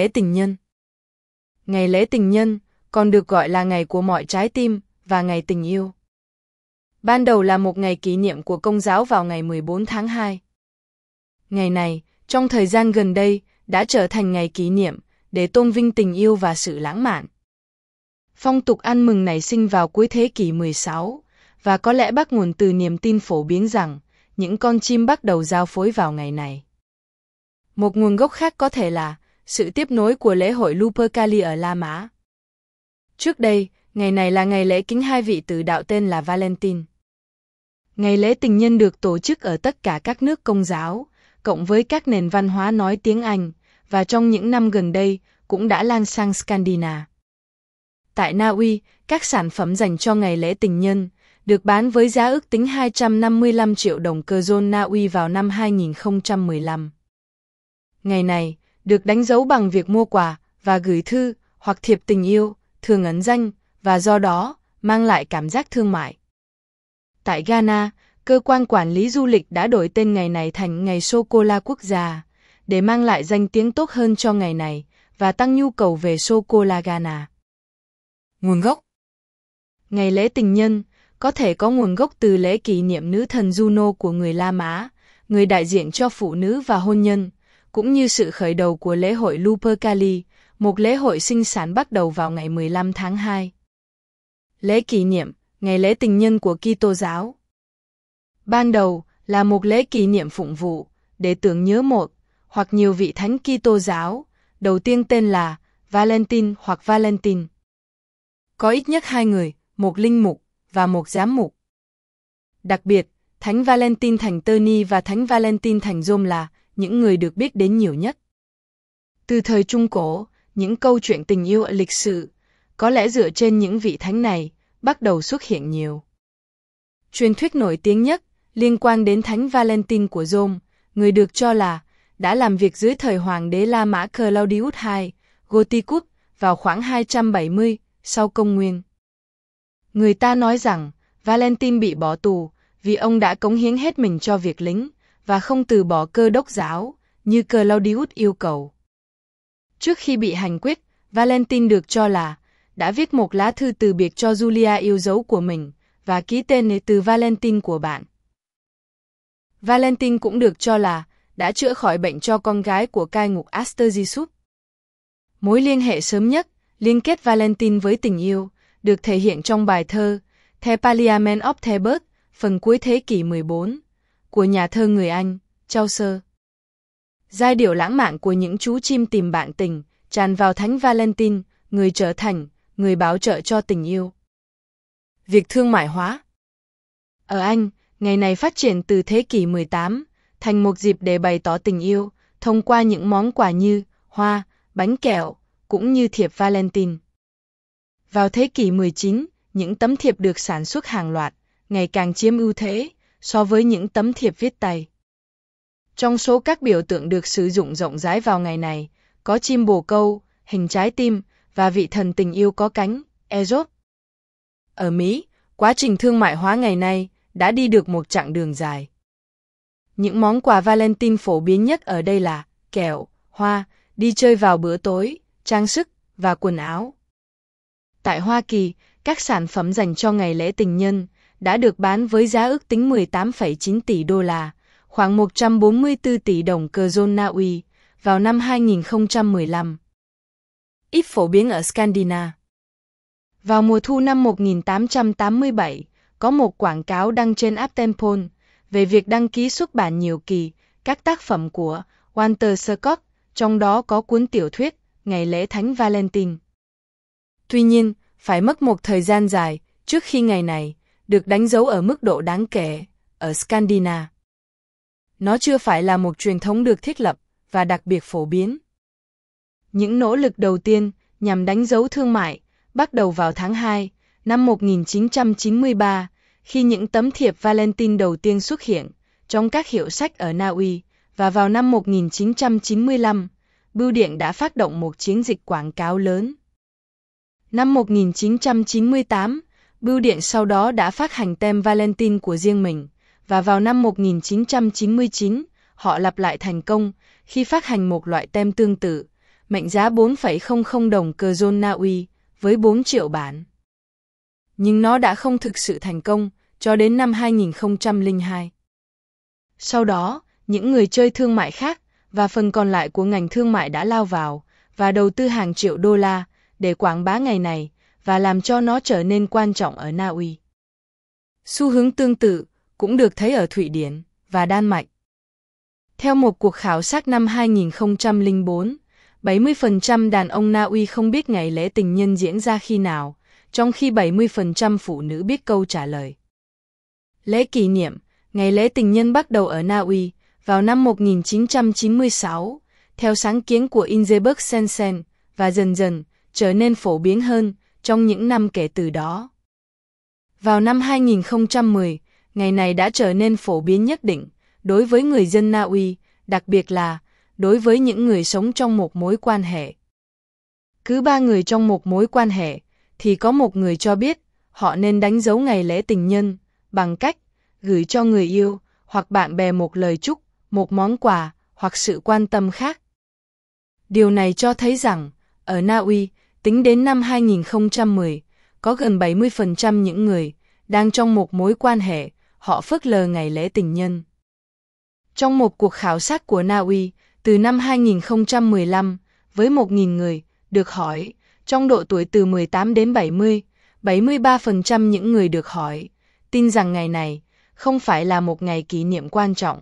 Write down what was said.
lễ tình nhân. Ngày lễ tình nhân còn được gọi là ngày của mọi trái tim và ngày tình yêu. Ban đầu là một ngày kỷ niệm của công giáo vào ngày 14 tháng 2. Ngày này, trong thời gian gần đây, đã trở thành ngày kỷ niệm để tôn vinh tình yêu và sự lãng mạn. Phong tục ăn mừng này sinh vào cuối thế kỷ 16 và có lẽ bắt nguồn từ niềm tin phổ biến rằng những con chim bắt đầu giao phối vào ngày này. Một nguồn gốc khác có thể là sự tiếp nối của lễ hội Lupercalia ở La Mã. Trước đây, ngày này là ngày lễ kính hai vị tử đạo tên là Valentine. Ngày lễ tình nhân được tổ chức ở tất cả các nước công giáo, cộng với các nền văn hóa nói tiếng Anh, và trong những năm gần đây cũng đã lan sang Scandina. Tại Na Uy, các sản phẩm dành cho ngày lễ tình nhân được bán với giá ước tính 255 triệu đồng cơ zon Na Uy vào năm 2015. Ngày này, được đánh dấu bằng việc mua quà và gửi thư hoặc thiệp tình yêu, thường ấn danh và do đó mang lại cảm giác thương mại. Tại Ghana, cơ quan quản lý du lịch đã đổi tên ngày này thành Ngày Sô Cô La Quốc gia để mang lại danh tiếng tốt hơn cho ngày này và tăng nhu cầu về sô cô la Ghana. Nguồn gốc Ngày lễ tình nhân có thể có nguồn gốc từ lễ kỷ niệm nữ thần Juno của người La Mã, người đại diện cho phụ nữ và hôn nhân, cũng như sự khởi đầu của lễ hội Lupercali, một lễ hội sinh sản bắt đầu vào ngày 15 tháng 2. Lễ kỷ niệm, ngày lễ tình nhân của Kitô giáo. Ban đầu là một lễ kỷ niệm phụng vụ để tưởng nhớ một hoặc nhiều vị thánh Kitô giáo, đầu tiên tên là Valentine hoặc Valentin. Có ít nhất hai người, một linh mục và một giám mục. Đặc biệt, Thánh Valentine thành Tơ Ni và Thánh Valentine thành Rôm là những người được biết đến nhiều nhất. Từ thời Trung Cổ, những câu chuyện tình yêu lịch sử, có lẽ dựa trên những vị thánh này, bắt đầu xuất hiện nhiều. Truyền thuyết nổi tiếng nhất liên quan đến thánh Valentine của Rome, người được cho là đã làm việc dưới thời hoàng đế La Mã Claudius II, Goticus, vào khoảng 270 sau công nguyên. Người ta nói rằng Valentine bị bỏ tù vì ông đã cống hiến hết mình cho việc lính, và không từ bỏ cơ đốc giáo như Claudius yêu cầu. Trước khi bị hành quyết, Valentin được cho là đã viết một lá thư từ biệt cho Julia yêu dấu của mình và ký tên từ Valentin của bạn. Valentin cũng được cho là đã chữa khỏi bệnh cho con gái của cai ngục Astergisup. Mối liên hệ sớm nhất, liên kết Valentin với tình yêu, được thể hiện trong bài thơ The Parliament of Thebes, phần cuối thế kỷ 14 của nhà thơ người Anh, Chaucer. Giai điệu lãng mạn của những chú chim tìm bạn tình, tràn vào thánh Valentine, người trở thành, người báo trợ cho tình yêu. Việc thương mại hóa Ở Anh, ngày này phát triển từ thế kỷ 18, thành một dịp để bày tỏ tình yêu, thông qua những món quà như hoa, bánh kẹo, cũng như thiệp Valentine. Vào thế kỷ 19, những tấm thiệp được sản xuất hàng loạt, ngày càng chiếm ưu thế, so với những tấm thiệp viết tay. Trong số các biểu tượng được sử dụng rộng rãi vào ngày này, có chim bồ câu, hình trái tim và vị thần tình yêu có cánh, Aesop. Ở Mỹ, quá trình thương mại hóa ngày nay đã đi được một chặng đường dài. Những món quà Valentine phổ biến nhất ở đây là kẹo, hoa, đi chơi vào bữa tối, trang sức và quần áo. Tại Hoa Kỳ, các sản phẩm dành cho ngày lễ tình nhân đã được bán với giá ước tính 18,9 tỷ đô la, khoảng 144 tỷ đồng cơ zone Na Uy, vào năm 2015. Ít phổ biến ở Scandina. Vào mùa thu năm 1887, có một quảng cáo đăng trên app về việc đăng ký xuất bản nhiều kỳ các tác phẩm của Walter Scott, trong đó có cuốn tiểu thuyết Ngày lễ Thánh Valentine. Tuy nhiên, phải mất một thời gian dài trước khi ngày này, được đánh dấu ở mức độ đáng kể ở Scandina. Nó chưa phải là một truyền thống được thiết lập và đặc biệt phổ biến. Những nỗ lực đầu tiên nhằm đánh dấu thương mại bắt đầu vào tháng 2 năm 1993 khi những tấm thiệp Valentine đầu tiên xuất hiện trong các hiệu sách ở Na Uy và vào năm 1995, Bưu điện đã phát động một chiến dịch quảng cáo lớn. Năm 1998, Bưu điện sau đó đã phát hành tem Valentine của riêng mình, và vào năm 1999, họ lặp lại thành công khi phát hành một loại tem tương tự, mệnh giá 4,00 đồng cơ zone Na Uy, với 4 triệu bản. Nhưng nó đã không thực sự thành công cho đến năm 2002. Sau đó, những người chơi thương mại khác và phần còn lại của ngành thương mại đã lao vào và đầu tư hàng triệu đô la để quảng bá ngày này và làm cho nó trở nên quan trọng ở Na Uy. Xu hướng tương tự cũng được thấy ở Thụy Điển và Đan Mạch. Theo một cuộc khảo sát năm 2004, 70% đàn ông Na Uy không biết ngày lễ tình nhân diễn ra khi nào, trong khi 70% phụ nữ biết câu trả lời. Lễ kỷ niệm, ngày lễ tình nhân bắt đầu ở Na Uy vào năm 1996, theo sáng kiến của Ingeborg Sensen và dần dần trở nên phổ biến hơn trong những năm kể từ đó. Vào năm 2010, ngày này đã trở nên phổ biến nhất định đối với người dân Na Uy, đặc biệt là đối với những người sống trong một mối quan hệ. Cứ ba người trong một mối quan hệ thì có một người cho biết họ nên đánh dấu ngày lễ tình nhân bằng cách gửi cho người yêu hoặc bạn bè một lời chúc, một món quà hoặc sự quan tâm khác. Điều này cho thấy rằng ở Na Uy, Tính đến năm 2010, có gần 70% những người đang trong một mối quan hệ, họ phớt lờ ngày lễ tình nhân. Trong một cuộc khảo sát của Na Uy từ năm 2015, với 1.000 người được hỏi, trong độ tuổi từ 18 đến 70, 73% những người được hỏi tin rằng ngày này không phải là một ngày kỷ niệm quan trọng.